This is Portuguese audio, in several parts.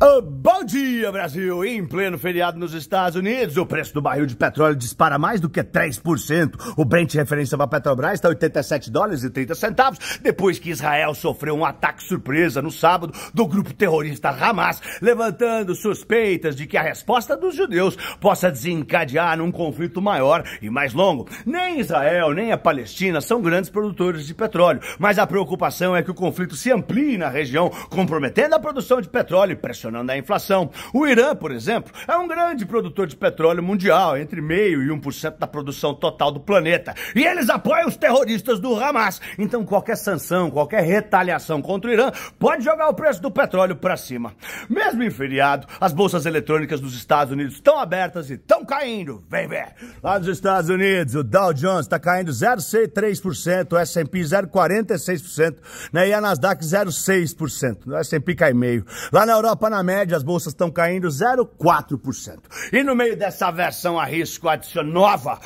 Ah, bom dia, Brasil! Em pleno feriado nos Estados Unidos, o preço do barril de petróleo dispara mais do que 3%. O Brent, referência para Petrobras, está 87 dólares e 30 centavos, depois que Israel sofreu um ataque surpresa no sábado do grupo terrorista Hamas, levantando suspeitas de que a resposta dos judeus possa desencadear num conflito maior e mais longo. Nem Israel, nem a Palestina são grandes produtores de petróleo, mas a preocupação é que o conflito se amplie na região, comprometendo a produção de petróleo e pressionando a inflação. O Irã, por exemplo, é um grande produtor de petróleo mundial, entre meio e 1% da produção total do planeta. E eles apoiam os terroristas do Hamas. Então qualquer sanção, qualquer retaliação contra o Irã pode jogar o preço do petróleo para cima. Mesmo em feriado, as bolsas eletrônicas dos Estados Unidos estão abertas e estão caindo. Vem ver. Lá nos Estados Unidos, o Dow Jones está caindo 0,63%, o S&P 0,46%, né? E a Nasdaq 0,6%. O S&P cai meio. Lá na Europa Europa, na média, as bolsas estão caindo 0,4%. E no meio dessa versão a risco adicional nova,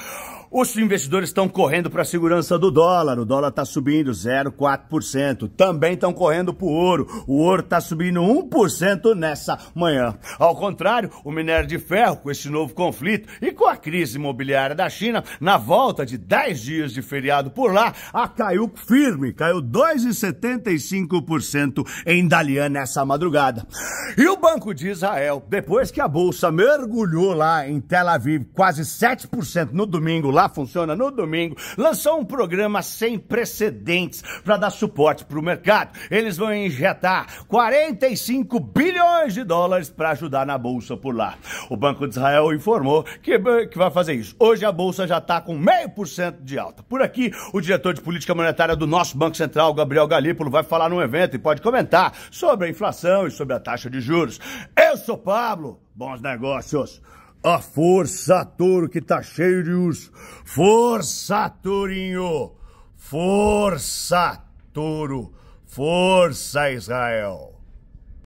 os investidores estão correndo para a segurança do dólar. O dólar está subindo 0,4%. Também estão correndo para o ouro. O ouro está subindo 1% nessa manhã. Ao contrário, o minério de ferro, com este novo conflito e com a crise imobiliária da China, na volta de 10 dias de feriado por lá, a caiu firme, caiu 2,75% em Dalian nessa madrugada. E o Banco de Israel, depois que a bolsa mergulhou lá em Tel Aviv quase 7% no domingo, lá funciona no domingo, lançou um programa sem precedentes para dar suporte para o mercado. Eles vão injetar 45 bilhões de dólares para ajudar na bolsa por lá. O Banco de Israel informou que, que vai fazer isso. Hoje a bolsa já está com meio por cento de alta. Por aqui, o diretor de política monetária do nosso Banco Central, Gabriel Galípolo, vai falar num evento e pode comentar sobre a inflação e sobre a taxa de juros. Eu sou Pablo, bons negócios. A força, touro, que tá cheio de urso. Força, tourinho! Força, touro! Força, Israel!